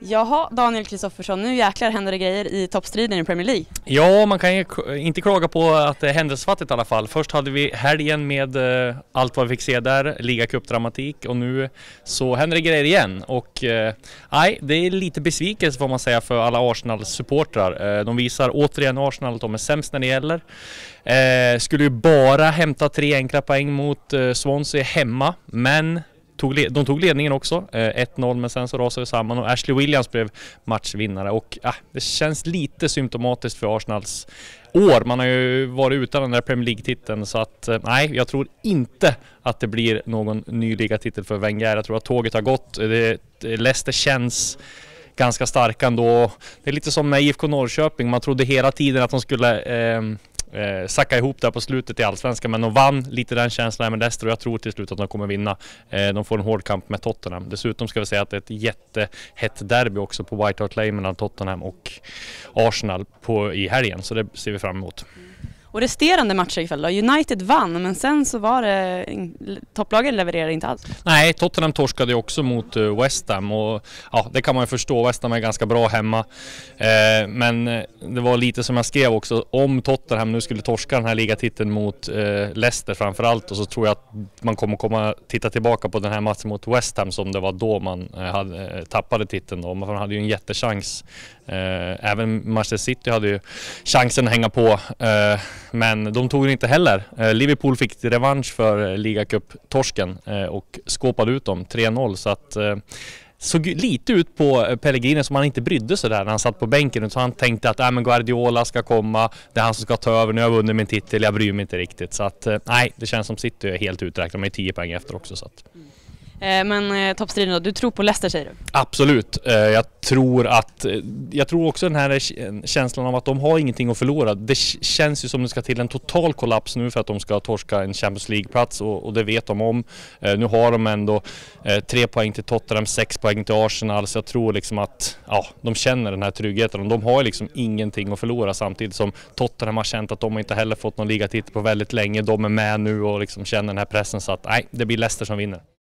Jaha, Daniel Kristoffersson, nu jäklar händer det grejer i toppstriden i Premier League. Ja, man kan ju inte klaga på att det är händelsefattigt i alla fall. Först hade vi helgen med eh, allt vad vi fick se där, ligacupdramatik och nu så händer det grejer igen. Och nej, eh, det är lite besvikelse får man säga för alla Arsenal-supportrar. Eh, de visar återigen Arsenal att de är sämst när det gäller. Skulle ju bara hämta tre enkla poäng mot Swansea hemma, men tog, de tog ledningen också, 1-0, eh, men sen så rasade det samman och Ashley Williams blev matchvinnare och äh, det känns lite symptomatiskt för Arsenals år. Man har ju varit utan den där Premier League-titeln så att eh, nej, jag tror inte att det blir någon ny ligatitel för Wenger. Jag tror att tåget har gått. Det, Leicester känns ganska starka ändå. Det är lite som med IFK Norrköping, man trodde hela tiden att de skulle eh, eh, sackade ihop där på slutet i Allsvenskan, men de vann lite den känslan med Leicester och jag tror till slut att de kommer vinna. Eh, de får en hård kamp med Tottenham. Dessutom ska vi säga att det är ett jättehett derby också på White Hart Lane mellan Tottenham och Arsenal på, i helgen, så det ser vi fram emot. Och resterande matcher ikväll då? United vann men sen så var det... Topplagen levererade inte alls. Nej, Tottenham torskade ju också mot eh, West Ham och ja, det kan man ju förstå. West Ham är ganska bra hemma. Eh, men eh, det var lite som jag skrev också, om Tottenham nu skulle torska den här ligatiteln mot eh, Leicester framförallt och så tror jag att man kommer komma titta tillbaka på den här matchen mot West Ham som det var då man eh, eh tappade titeln då. Man hade ju en jättechans. Eh, även Manchester City hade ju chansen att hänga på. Men de tog det inte heller. Eh, Liverpool fick revansch för eh, ligacup-torsken eh, och skåpade ut dem 3-0 så att såg lite ut på Pellegrini som han inte brydde sig där när han satt på bänken. Så han tänkte att äh, men Guardiola ska komma, det är han som ska ta över, nu har jag vunnit min titel, jag bryr mig inte riktigt. Så att nej, det känns som City är helt uträknade, de är 10 poäng efter också. Så att. Mm. Eh, men eh, toppstriden då, du tror på Leicester säger du? Absolut. Eh, jag tror att, eh, jag tror också den här känslan av att de har ingenting att förlora. Det känns ju som det ska till en total kollaps nu för att de ska torska en Champions League-plats och, och, det vet de om. Eh, nu har de ändå eh, tre poäng till Tottenham, sex poäng till Arsenal så jag tror liksom att ja, de känner den här tryggheten de har liksom ingenting att förlora samtidigt som Tottenham har känt att de inte heller fått någon ligatitel på väldigt länge. De är med nu och liksom känner den här pressen så att nej, det blir Leicester som vinner.